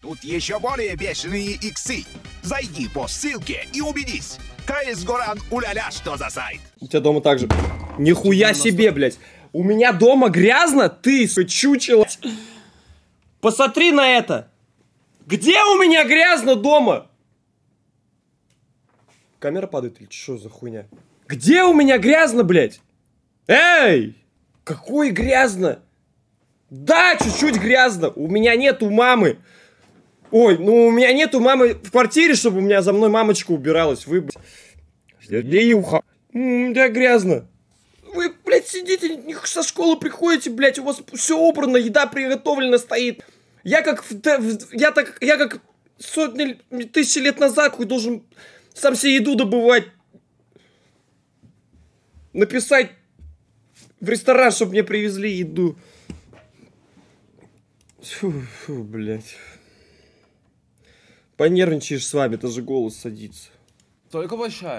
Тут еще более бешеные иксы. Зайди по ссылке и убедись. Каис Горан уляля, что за сайт. У тебя дома также. Нихуя типа, себе, блядь. У меня дома грязно, ты чучело. Посмотри на это. Где у меня грязно дома? Камера падает или что за хуйня? Где у меня грязно, блядь? Эй! Какой грязно? Да, чуть-чуть грязно. У меня нету мамы. Ой, ну у меня нету мамы в квартире, чтобы у меня за мной мамочка убиралась. Вы, блядь, уха. Да грязно. Вы, блядь, сидите, со школы приходите, блядь, у вас все убрано, еда приготовлена стоит. Я как, я так, я как сотни, тысячи лет назад хоть должен сам себе еду добывать. Написать в ресторан, чтобы мне привезли еду. Фу, фу, блядь. Понервничаешь с вами, даже голос садится. Только большая.